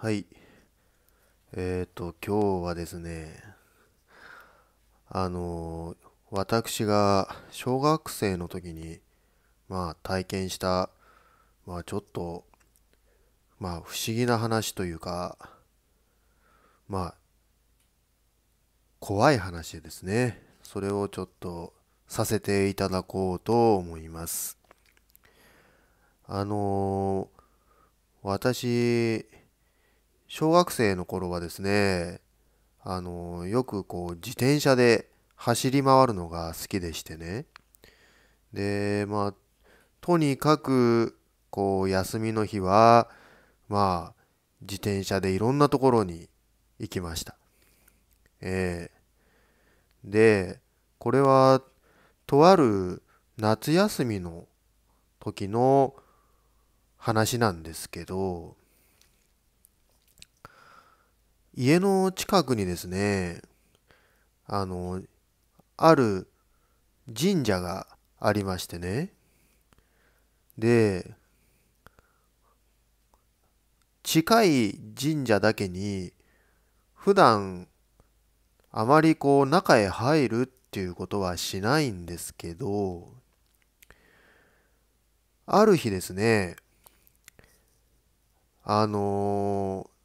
はい。えっ、ー、と、今日はですね、あの、私が小学生の時に、まあ、体験した、まあ、ちょっと、まあ、不思議な話というか、まあ、怖い話ですね。それをちょっとさせていただこうと思います。あの私、小学生の頃はですね、あの、よくこう、自転車で走り回るのが好きでしてね。で、まあ、とにかく、こう、休みの日は、まあ、自転車でいろんなところに行きました。ええー、で、これは、とある夏休みの時の話なんですけど、家の近くにですね、あの、ある神社がありましてね。で、近い神社だけに、普段、あまりこう中へ入るっていうことはしないんですけど、ある日ですね、あのー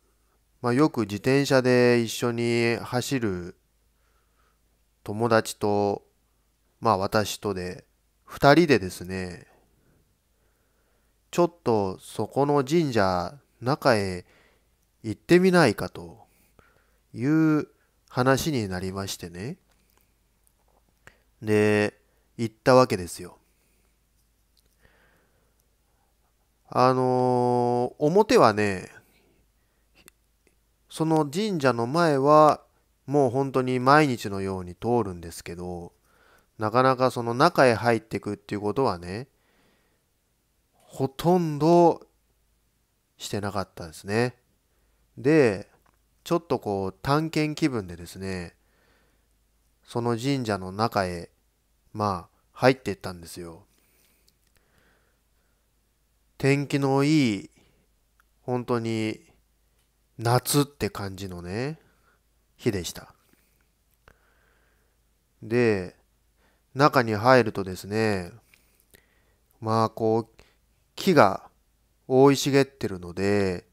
まあ、よく自転車で一緒に走る友達と、まあ私とで、2人でですね、ちょっとそこの神社中へ行ってみないかという話になりましてね。で、行ったわけですよ。あのー、表はね、その神社の前はもう本当に毎日のように通るんですけどなかなかその中へ入っていくっていうことはねほとんどしてなかったですねでちょっとこう探検気分でですねその神社の中へまあ入っていったんですよ天気のいい本当に夏って感じのね、日でした。で、中に入るとですね、まあこう、木が覆い茂ってるので、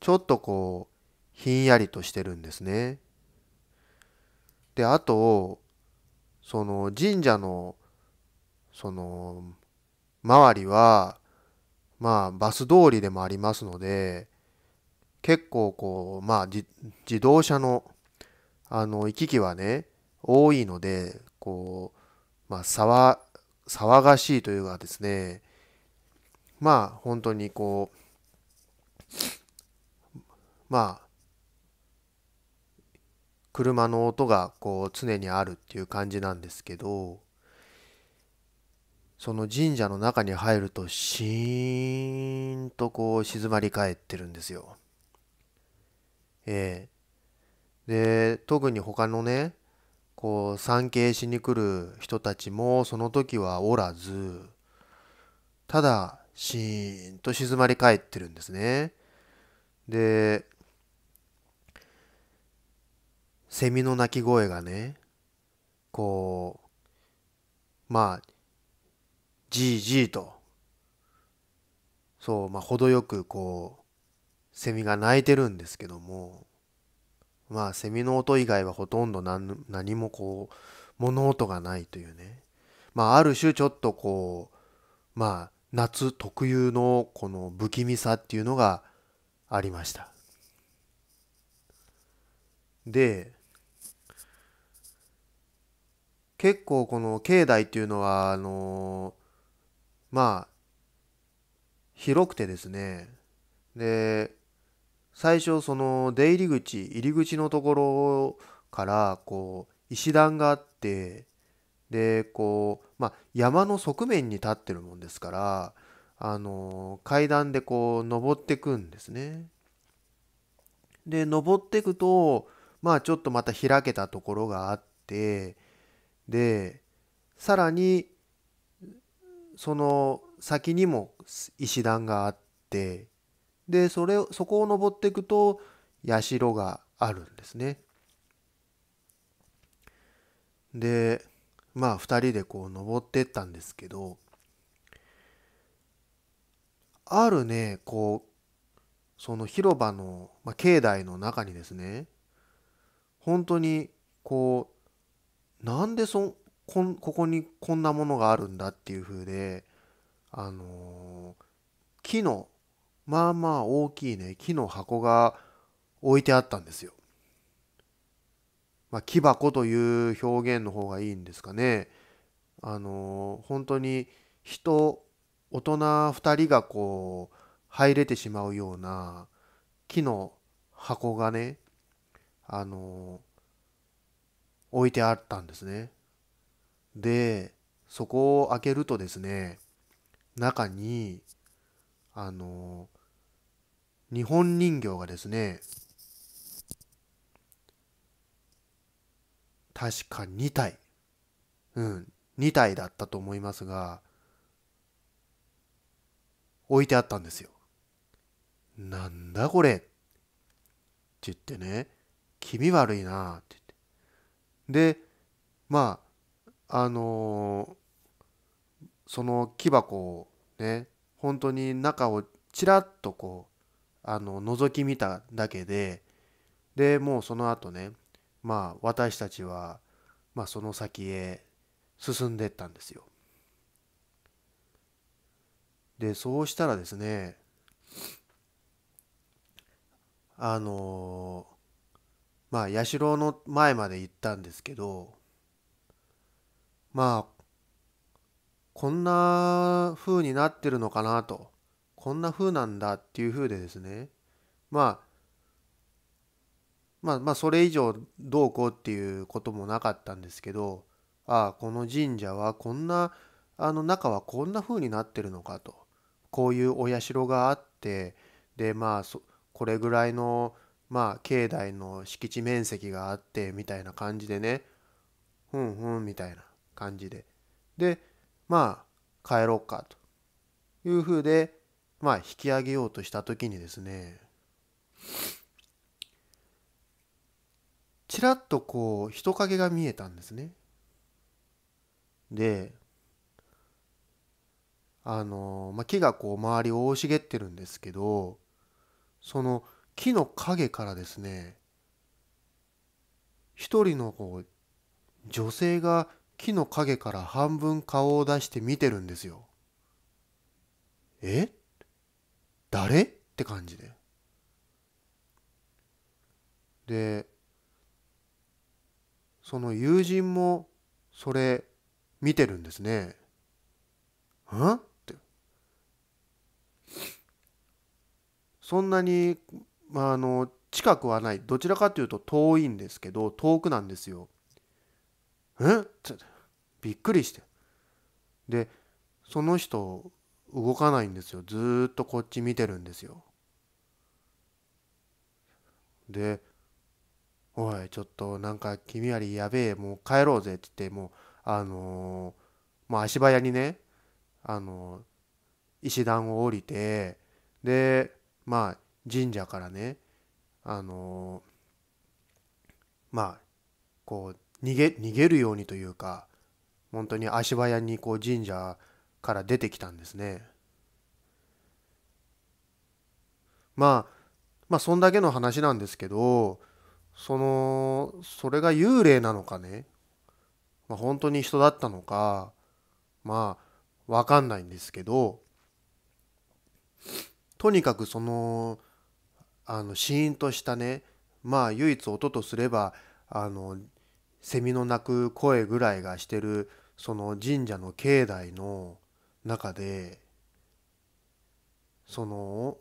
ちょっとこう、ひんやりとしてるんですね。で、あと、その神社の、その、周りは、まあバス通りでもありますので、結構こう、まあ、自動車のあの行き来はね多いのでこう、まあ、騒騒がしいというかですねまあ本当にこうまあ車の音がこう常にあるっていう感じなんですけどその神社の中に入るとシーンとこう静まり返ってるんですよ。えー、で特に他のねこう参詣しに来る人たちもその時はおらずただシーンと静まり返ってるんですね。でセミの鳴き声がねこうまあじいじいとそうまあ程よくこうセミが鳴いてるんですけどもまあセミの音以外はほとんど何もこう物音がないというねまあある種ちょっとこうまあ夏特有のこの不気味さっていうのがありましたで結構この境内っていうのはあのまあ広くてですねで最初その出入り口入り口のところからこう石段があってでこう、まあ、山の側面に立ってるもんですからあの階段でこう登ってくんですね。で登ってくとまあちょっとまた開けたところがあってでさらにその先にも石段があってでそれそこを登っていくと社があるんですね。でまあ2人でこう登ってったんですけどあるねこうその広場の、まあ、境内の中にですね本当にこうなんでそこんここにこんなものがあるんだっていう風であのー、木のまあまあ大きいね、木の箱が置いてあったんですよ。まあ、木箱という表現の方がいいんですかね。あのー、本当に人、大人2人がこう、入れてしまうような木の箱がね、あのー、置いてあったんですね。で、そこを開けるとですね、中に、あの日本人形がですね確か2体うん2体だったと思いますが置いてあったんですよ。なんだこれって言ってね気味悪いなって言ってでまああのー、その木箱をね本当に中をちらっとこうあの覗き見ただけででもうその後ねまあ私たちは、まあ、その先へ進んでったんですよ。でそうしたらですねあのまあ社の前まで行ったんですけどまあこんな風になってるのかなとこんな風なんだっていう風でですねまあまあまあそれ以上どうこうっていうこともなかったんですけどああこの神社はこんなあの中はこんな風になってるのかとこういうお社があってでまあこれぐらいのまあ境内の敷地面積があってみたいな感じでねふんふんみたいな感じででまあ帰ろうかというふうでまあ、引き上げようとした時にですねちらっとこう人影が見えたんですね。であの、まあ、木がこう周りを覆い茂ってるんですけどその木の影からですね一人のこう女性が木の影から半分顔を出して見てるんですよ。え誰って感じででその友人もそれ見てるんですねんってそんなに、まあ、あの近くはないどちらかというと遠いんですけど遠くなんですよえっびっくりしてでその人動かないんですよずっとこっち見てるんですよで「おいちょっとなんか君ありやべえもう帰ろうぜ」って言ってもうあのー、ま足早にねあのー、石段を降りてでまあ神社からねあのー、まあこう逃げ逃げるようにというか本当に足早にこう神社から出てきたんですね。まあ、まあ、そんだけの話なんですけど、その、それが幽霊なのかね、まあ、本当に人だったのか、まあ、わかんないんですけど、とにかくその、あの、シーンとしたね、まあ、唯一音とすれば、あの、セミの鳴く声ぐらいがしてる、その神社の境内の、中でその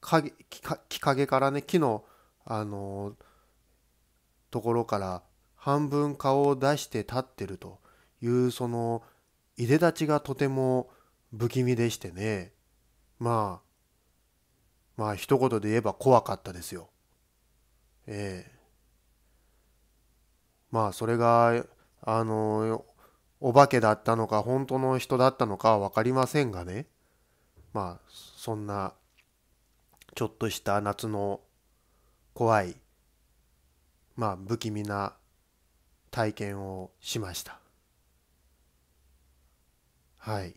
影木陰からね木のあのところから半分顔を出して立ってるというそのいでたちがとても不気味でしてねまあまあ一言で言えば怖かったですよ。ええまあそれがあのお化けだったのか本当の人だったのかは分かりませんがねまあそんなちょっとした夏の怖いまあ不気味な体験をしましたはい